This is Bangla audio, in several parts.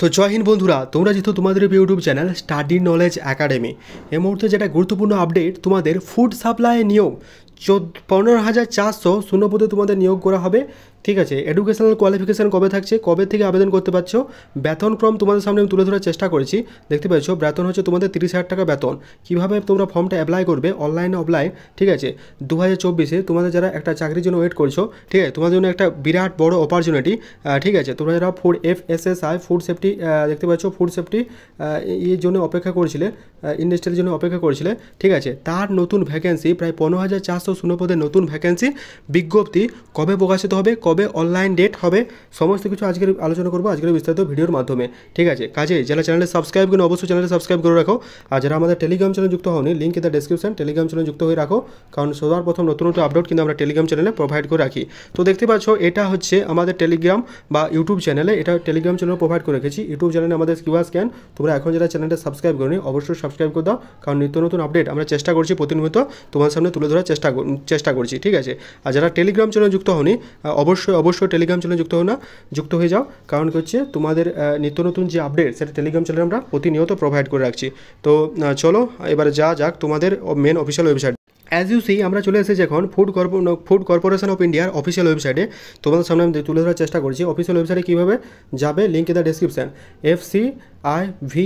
তো জয় হিন্দ বন্ধুরা তোমরা যেহেতু তোমাদের YouTube channel study knowledge academy এই মুহূর্তে যেটা গুরুত্বপূর্ণ আপডেট তোমাদের ফুড সাপ্লাই নিয়োগ চোদ্দ পনেরো হাজার চারশো শূন্যপদে তোমাদের নিয়োগ করা হবে ঠিক আছে এডুকেশনাল কোয়ালিফিকেশান কবে থাকছে কবে থেকে আবেদন করতে পারছো বেতনক্রম তোমাদের সামনে আমি তুলে ধরার চেষ্টা করেছি দেখতে পাচ্ছ বেতন হচ্ছে তোমাদের তিরিশ হাজার টাকা বেতন কীভাবে তোমরা ফর্মটা অ্যাপ্লাই করবে অনলাইনে অফলাইন ঠিক আছে দু হাজার চব্বিশে তোমাদের যারা একটা চাকরির জন্য ওয়েট করছো ঠিক আছে তোমাদের জন্য একটা বিরাট বড় অপরচুনিটি ঠিক আছে তোমরা যারা food F S S I food safety দেখতে পাচ্ছ ফুড সেফটি এর জন্য অপেক্ষা করেছিলে ইন্ডাস্ট্রির জন্য অপেক্ষা করেছিলে ঠিক আছে তার নতুন ভ্যাকেন্সি প্রায় পনেরো হাজার চারশো শূন্য পদের নতুন ভ্যাকেন্সি বিজ্ঞপ্তি কবে প্রকাশিত হবে কবে হবে অনলাইন ডেট হবে সমস্ত কিছু আজকের আলোচনা করবো আজকের বিস্তারিত ভিডিওর মাধ্যমে ঠিক আছে কাজে যারা চ্যানেলে সাবস্ক্রাইব করুন অবশ্যই চ্যানেলে সাবস্ক্রাইব করে রাখো আর যারা আমাদের টেলিগ্রাম চ্যানেল যুক্ত হওনি link in description Telegram channel যুক্ত হয়ে রাখো কারণ সবার প্রথম নতুন নতুন আপডেট কিন্তু আমরা টেলিগ্রাম চ্যানেলে প্রোভাইড করে রাখি তো দেখতে পাচ্ছ এটা হচ্ছে আমাদের টেলিগ্রাম বা ইউটিউব চ্যানেলে এটা টেলিগ্রাম চ্যানেল প্রোভাইড করে রেখেছি ইউটিউব চ্যানেলে আমাদের কিউআর স্ক্যান তোমরা এখন যারা চ্যানেলটা সাবস্ক্রাইব করোনি অবশ্যই সাবস্ক্রাইব করে দাও কারণ নিত্য নতুন আপডেট আমরা চেষ্টা করছি প্রতিনিয়ত তোমার সামনে তুলে ধরার চেষ্টা চেষ্টা করছি ঠিক আছে আর যারা টেলিগ্রাম চ্যানেল যুক্ত হওনি অবশ্যই অবশ্যই অবশ্যই টেলিগ্রাম চ্যানেলে যুক্ত হও না যুক্ত হয়ে যাও কারণ কি হচ্ছে তোমাদের নিত্য নতুন যে আপডেট সেটা টেলিগ্রাম চ্যানেলে আমরা প্রতিনিয়ত প্রোভাইড করে রাখছি তো চলো এবার যা যাক তোমাদের main official website as you see আমরা চলে এসেছি এখন food corp food corporation of ইন্ডিয়ার অফিসিয়াল ওয়েবসাইটে তোমাদের সামনে আমি তুলে ধরার চেষ্টা করছি অফিসিয়াল ওয়েবসাইটে কীভাবে যাবে link in the description F C I V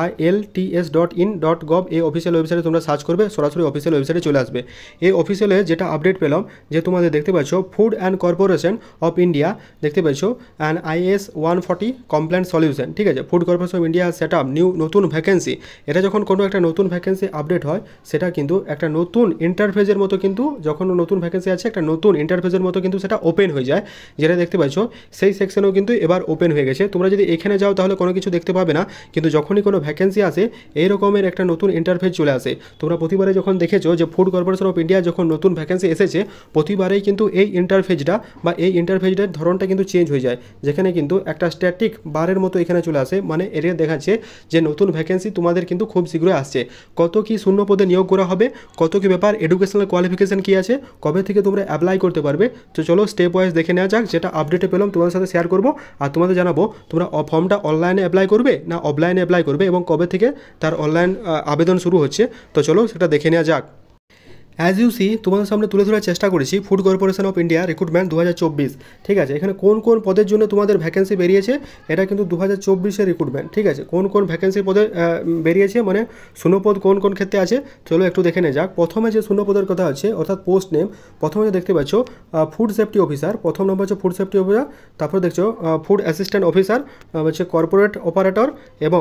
I L T S dot in dot gov এই অফিসিয়াল ওয়েবসাইটে তোমরা সার্চ করবে সরাসরি অফিসিয়াল ওয়েবসাইটে চলে আসবে এই অফিসিয়ালে যেটা আপডেট পেলাম যে তোমাদের দেখতে পাচ্ছ food and corporation of India দেখতে পাচ্ছ and is one forty complain solution ঠিক আছে food corporation of India set up new নতুন ভ্যাকেন্সি এটা যখন কোনো একটা নতুন ভ্যাকেন্সি আপডেট হয় সেটা কিন্তু একটা নতুন ইন্টারফেসের মতো কিন্তু যখন নতুন ভ্যাকেন্সি আছে একটা নতুন ইন্টারফেসের মতো কিন্তু সেটা ওপেন হয়ে যায় যেটা দেখতে পাচ্ছ সেই সেকশনও কিন্তু এবার ওপেন হয়ে গেছে তোমরা যদি এখানে যাও তাহলে কোনো কিছু দেখতে পাবে যাবে না কিন্তু যখনই কোনো ভ্যাকেন্সি আসে এই রকমের একটা নতুন ইন্টারফেস চলে আসে তোমরা প্রতিবারে যখন দেখেছো যে ফুড কর্পোরেশন অফ ইন্ডিয়া যখন নতুন ভ্যাকেন্সি এসেছে প্রতিবারেই কিন্তু এই ইন্টারফেজটা বা এই ইন্টারফেসটার ধরনটা কিন্তু চেঞ্জ হয়ে যায় যেখানে কিন্তু একটা স্ট্যাটিক বারের মতো এখানে চলে আসে মানে এটা দেখাচ্ছে যে নতুন ভ্যাকেন্সি তোমাদের কিন্তু খুব শীঘ্রই আসছে কত কি শূন্য পদে নিয়োগ করা হবে কত কি ব্যাপার এডুকেশনাল কোয়ালিফিকেশান কী আছে কবে থেকে তোমরা অ্যাপ্লাই করতে পারবে তো চলো স্টেপ ওয়াইজ দেখে নেওয়া যাক যেটা আপডেটে পেলাম তোমাদের সাথে শেয়ার করবো আর তোমাদের জানাবো তোমরা ফর্মটা অনলাইনে অ্যাপ্লাই করবে করবে না অফলাইনে অ্যাপ্লাই করবে এবং কবে থেকে তার অনলাইন আবেদন শুরু হচ্ছে তো চলো সেটা দেখে নেওয়া যাক অ্যাজ ইউ সি তোমাদের সামনে তুলে ধরার চেষ্টা করেছি food corporation of India recruitment দু ঠিক আছে এখানে কোন কোন পদের জন্য তোমাদের ভ্যাকেন্সি বেরিয়েছে এটা কিন্তু দু হাজার চব্বিশের রিক্রুটমেন্ট ঠিক আছে কোন কোন ভ্যাকেন্সি পদে বেরিয়েছে মানে শূন্যপদ কোন কোন ক্ষেত্রে আছে চলো একটু দেখে নে যাক প্রথমে যে শূন্যপদের কথা আছে অর্থাৎ পোস্ট নেম প্রথমে যে দেখতে পাচ্ছ ফুড সেফটি অফিসার প্রথম নম্বর হচ্ছে ফুড সেফটি অফিসার তারপর দেখছো ফুড অ্যাসিস্ট্যান্ট অফিসার হচ্ছে কর্পোরেট অপারেটর এবং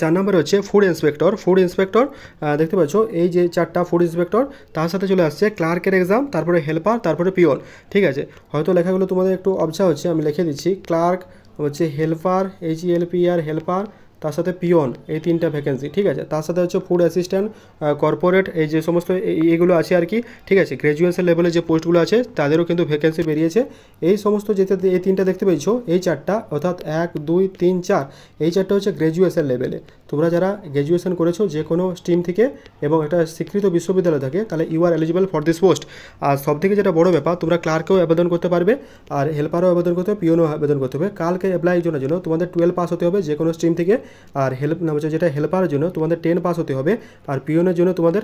চার নম্বরে হচ্ছে ফুড ইন্সপেক্টর ফুড ইন্সপেক্টর দেখতে পাচ্ছ এই যে চারটা ফুড ইন্সপেক্টর তার একসাথে চলে আসছে ক্লার্কের এক্সাম তারপরে হেল্পার তারপরে পিওর ঠিক আছে হয়তো লেখাগুলো তোমাদের একটু অবসা হচ্ছে আমি লিখে দিচ্ছি ক্লার্ক হচ্ছে helper H E L P R e helper তার সাথে পিওন এই তিনটা ভ্যাকেন্সি ঠিক আছে তার সাথে হচ্ছে ফুড অ্যাসিস্ট্যান্ট কর্পোরেট এই যে সমস্ত এইগুলো আছে আর কি ঠিক আছে গ্র্যাজুয়েশন লেভেলে যে পোস্টগুলো আছে তাদেরও কিন্তু ভ্যাকেন্সি বেরিয়েছে এই সমস্ত যেতে এই তিনটা দেখতে পেয়েছো এই চারটা অর্থাৎ এক দুই তিন চার এই চারটা হচ্ছে গ্র্যাজুয়েশন লেভেলে তোমরা যারা গ্র্যাজুয়েশন করেছো যে কোনো স্ট্রিম থেকে এবং একটা স্বীকৃত বিশ্ববিদ্যালয় থাকে তাহলে you are eligible for this post আর সবথেকে যেটা বড় ব্যাপার তোমরা ক্লার্কেও আবেদন করতে পারবে আর হেল্পারও আবেদন করতে হবে পিওনও আবেদন করতে হবে কালকে অ্যাপ্লাই জন্য জন্য তোমাদের টুয়েলভ পাস হতে হবে যে কোনো স্ট্রিম থেকে আর হেল্প হচ্ছে যেটা হেল্পার জন্য তোমাদের টেন পাস হতে হবে আর পিওনের জন্য তোমাদের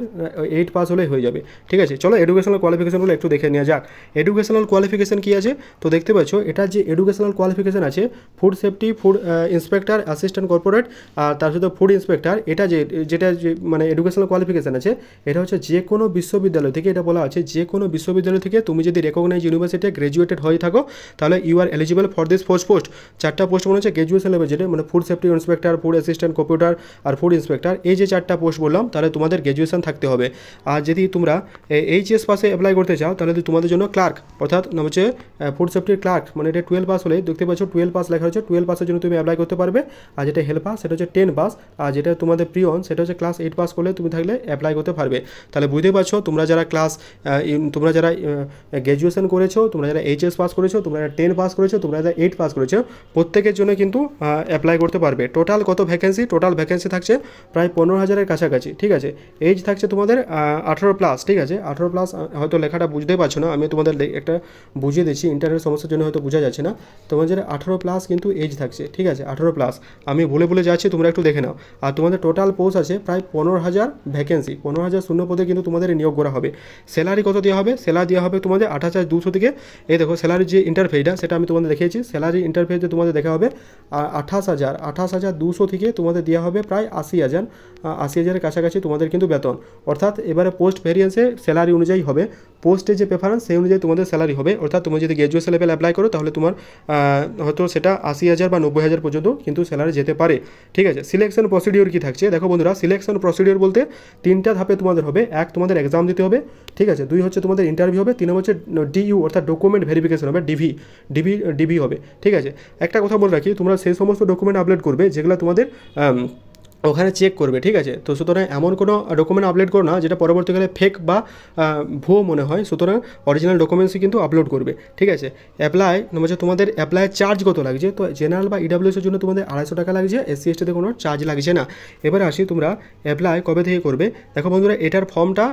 এইট পাস হলেই হয়ে যাবে ঠিক আছে চলো এডুকেশনাল কোয়ালিফিকেশনগুলো একটু দেখে নেওয়া যাক এডুকেশনাল কোয়ালিফিকেশন কী আছে তো দেখতে পাচ্ছ এটা যে এডুকেশনাল কোয়ালিফিকেশন আছে food safety food inspector assistant corporate আর তার সাথে ফুড ইন্সপেক্টর এটা যে যেটা যে মানে এডুকেশনাল কোয়ালিফিকেশান আছে এটা হচ্ছে যে কোনো বিশ্ববিদ্যালয় থেকে এটা বলা আছে যে কোনো বিশ্ববিদ্যালয় থেকে তুমি যদি রেকগনাইজ ইউনিভার্সিটি গ্রাজুয়েটেড হয়ে থাকো তাহলে you are eligible for this post post চারটা পোস্ট মনে হচ্ছে গ্রাজুয়েশন লেভেল যেটা মানে food safety inspector full assistant computer আর ফুল ইন্সপেক্টর এই যে চারটা পজ বললাম তাহলে তোমাদের ग्रेजुएशन থাকতে হবে আর যদি তোমরা এইচএস পাসে अप्लाई করতে যাও তাহলে তোমাদের জন্য ক্লার্ক অর্থাৎ ফর সেফটি ক্লার্ক মনে রে 12 পাস হলে দুঃখিত পাঁচ 12 পাস লেখা আছে 12 পাস এর জন্য তুমি अप्लाई করতে পারবে আর যেটা হেল্পার সেটা হচ্ছে 10 পাস আর যেটা তোমাদের প্রিয়ন সেটা হচ্ছে ক্লাস 8 পাস করলে তুমি তাহলে अप्लाई করতে পারবে তাহলে বুঝেই পাচ্ছো তোমরা যারা ক্লাস তোমরা যারা ग्रेजुएशन করেছো তোমরা যারা এইচএস পাস করেছো তোমরা যারা 10 পাস করেছো তোমরা যারা 8 পাস করেছো প্রত্যেকের জন্য কিন্তু अप्लाई করতে পারবে टोटल কত ভ্যাকেন্সি টোটাল ভ্যাকেন্সি থাকছে প্রায় পনেরো হাজারের কাছাকাছি ঠিক আছে এজ থাকছে তোমাদের আঠেরো প্লাস ঠিক আছে আঠেরো প্লাস হয়তো লেখাটা বুঝতেই পারছো না আমি তোমাদের একটা বুঝিয়ে দিচ্ছি ইন্টারনেট সমস্যার জন্য হয়তো বোঝা যাচ্ছে না তোমাদের আঠেরো প্লাস কিন্তু এজ থাকছে ঠিক আছে আঠেরো প্লাস আমি ভুলে ভুলে যাচ্ছি তোমরা একটু দেখে নাও আর তোমাদের টোটাল পোস্ট আছে প্রায় পনেরো হাজার ভ্যাকেন্সি পনেরো হাজার শূন্য পদে কিন্তু তোমাদের নিয়োগ করা হবে স্যালারি কত দেওয়া হবে স্যালারি দেওয়া হবে তোমাদের আঠাশ হাজার দুশো থেকে এই দেখো স্যালারির যে ইন্টারফেসটা সেটা আমি তোমাদের দেখিয়েছি স্যালারি ইন্টারফেসে তোমাদের দেখা হবে আঠাশ হাজার আঠাশ হাজার দুশো দুশো থেকে তোমাদের দেওয়া হবে প্রায় আশি হাজার আশি হাজারের কাছাকাছি তোমাদের কিন্তু বেতন অর্থাৎ এবারে পোস্ট ভেরিয়েন্সে স্যালারি অনুযায়ী হবে পোস্টের যে প্রেফারেন্স সেই অনুযায়ী তোমাদের স্যালারি হবে অর্থাৎ তুমি যদি গ্র্যাজুয়েশন লেভেল অ্যাপ্লাই করো তাহলে তোমার হয়তো সেটা আশি হাজার বা নব্বই হাজার পর্যন্ত কিন্তু স্যালারি যেতে পারে ঠিক আছে সিলেকশন প্রসিডিওর কি থাকছে দেখো বন্ধুরা সিলেকশন প্রসিডিওর বলতে তিনটা ধাপে তোমাদের হবে এক তোমাদের এক্সাম দিতে হবে ঠিক আছে দুই হচ্ছে তোমাদের ইন্টারভিউ হবে তিন হচ্ছে ডিইউ অর্থাৎ ডকুমেন্ট ভেরিফিকেশন হবে ডিভি ডিভি ডিভি হবে ঠিক আছে একটা কথা বলে রাখি তোমরা সেই সমস্ত ডকুমেন্ট আপলোড করবে যেগুলো তোমাদের ওখানে চেক করবে ঠিক আছে তো সুতরাং এমন কোনো ডকুমেন্ট আপলোড করো না যেটা পরবর্তীকালে ফেক বা ভুয়ো মনে হয় সুতরাং অরিজিনাল ডকুমেন্টসই কিন্তু আপলোড করবে ঠিক আছে অ্যাপ্লাই মানে হচ্ছে তোমাদের অ্যাপ্লাই চার্জ কত লাগছে তো জেনারেল বা ইডাব্লিউএসের জন্য তোমাদের আড়াইশো টাকা লাগছে এসসি এসটিতে কোনো চার্জ লাগছে না এবার আসি তোমরা অ্যাপ্লাই কবে থেকে করবে দেখো বন্ধুরা এটার ফর্মটা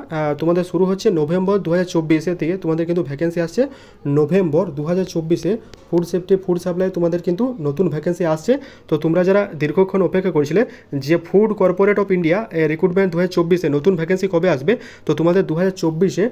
তোমাদের শুরু হচ্ছে নভেম্বর দু হাজার থেকে তোমাদের কিন্তু ভ্যাকেন্সি আসছে নভেম্বর দু হাজার চব্বিশে ফুড সেফটি ফুড সাপ্লাই তোমাদের কিন্তু নতুন ভ্যাকেন্সি আসছে তো তোমরা যারা দীর্ঘক্ষণ অপেক্ষা করেছিলে যে food corporate of India recruitment দু হাজার চব্বিশে নতুন ভ্যাকেন্সি কবে আসবে তো তোমাদের দু হাজার চব্বিশে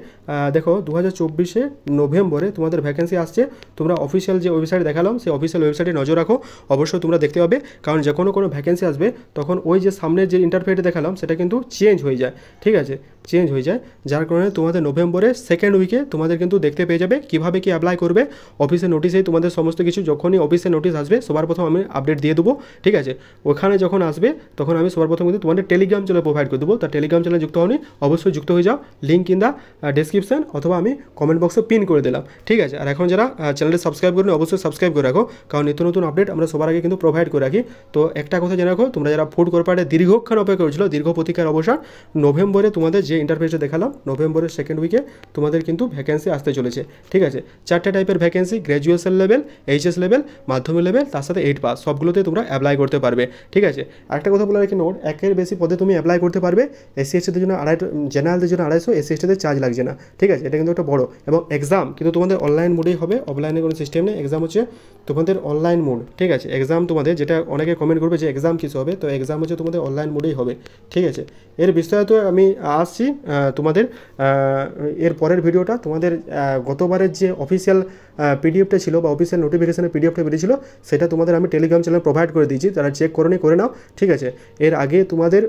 দেখো দু হাজার চব্বিশে নভেম্বরে তোমাদের ভ্যাকেন্সি আসছে তোমরা অফিসিয়াল যে ওয়েবসাইট দেখালাম সেই অফিসিয়াল ওয়েবসাইটে নজর রাখো অবশ্যই তোমরা দেখতে পাবে কারণ যে কোনো কোনো ভ্যাকেন্সি আসবে তখন ওই যে সামনের যে ইন্টারফেটে দেখালাম সেটা কিন্তু চেঞ্জ হয়ে যায় ঠিক আছে চেঞ্জ হয়ে যায় যার কারণে তোমাদের নভেম্বরের সেকেন্ড উইকে তোমাদের কিন্তু দেখতে পেয়ে যাবে কীভাবে কি অ্যাপ্লাই করবে অফিসের নোটিসেই তোমাদের সমস্ত কিছু যখনই অফিসে নোটিস আসবে সবার প্রথম আমি আপডেট দিয়ে দেবো ঠিক আছে ওখানে যখন আসবে তখন আমি সবার প্রথম কিন্তু তোমাদের টেলিগ্রাম চ্যানেল প্রোভাইড করে দেবো তার টেলিগ্রাম চ্যানেলে যুক্ত হওনি অবশ্যই যুক্ত হয়ে যাও লিঙ্ক ইন দা ডিসক্রিপশান অথবা আমি কমেন্ট বক্সে পিন করে দিলাম ঠিক আছে আর এখন যারা চ্যানেলটি সাবস্ক্রাইব করুন অবশ্যই সাবস্ক্রাইব করে রাখো কারণ নিত্য নতুন আপডেট আমরা সবার আগে কিন্তু প্রোভাইড করে রাখি তো একটা কথা জেনে রাখো তোমরা যারা ফুড কর্পোরেটে দীর্ঘক্ষণ অপেক্ষা করেছিল দীর্ঘ প্রতিকার অবসর নভেম্বরে তোমাদের যে ইন্টারভিউটা দেখালাম নভেম্বরের সেকেন্ড উইকে তোমাদের কিন্তু ভ্যাকেন্সি আসতে চলেছে ঠিক আছে চারটে টাইপের vacancy graduation level H S level মাধ্যমিক লেভেল তার সাথে এইট পাস সবগুলোতে তোমরা অ্যাপ্লাই করতে পারবে ঠিক আছে একটা কথা বলে রাখি নোট একের বেশি পদে তুমি অ্যাপ্লাই করতে পারবে এসসি এসটিদের জন্য আড়াই জেনারেলদের জন্য আড়াইশো এসসি এসটিদের চার্জ লাগছে না ঠিক আছে এটা কিন্তু একটা বড় এবং এক্সাম কিন্তু তোমাদের অনলাইন মোডেই হবে অফলাইনে কোনো সিস্টেম নেই এক্সাম হচ্ছে তোমাদের অনলাইন মোড ঠিক আছে এক্সাম তোমাদের যেটা অনেকে কমেন্ট করবে যে এক্সাম কিছু হবে তো এক্সাম হচ্ছে তোমাদের অনলাইন মোডেই হবে ঠিক আছে এর বিস্তারিত আমি আসছি আসছি তোমাদের এর পরের ভিডিওটা তোমাদের গতবারের যে অফিসিয়াল পিডিএফটা ছিল বা অফিসিয়াল নোটিফিকেশানের পিডিএফটা বেরিয়েছিল সেটা তোমাদের আমি টেলিগ্রাম চ্যানেল প্রোভাইড করে দিয়েছি তারা চেক করে করে নাও ঠিক আছে এর আগে তোমাদের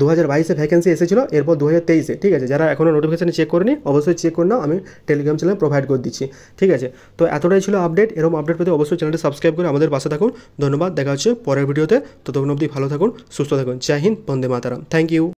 দু হাজার বাইশে ভ্যাকেন্সি এসেছিলো এরপর দু হাজার তেইশে ঠিক আছে যারা এখনও নোটিফিকেশানে চেক করেনি অবশ্যই চেক করে নাও আমি টেলিগ্রাম চ্যানেল প্রোভাইড করে দিচ্ছি ঠিক আছে তো এতটাই ছিল আপডেট এরকম আপডেট পেতে অবশ্যই চ্যানেলটি সাবস্ক্রাইব করে আমাদের পাশে থাকুন ধন্যবাদ দেখা হচ্ছে পরের ভিডিওতে ততক্ষণ অবধি ভালো থাকুন সুস্থ থাকুন জয় হিন্দ বন্দে মাতারাম থ্যাংক ইউ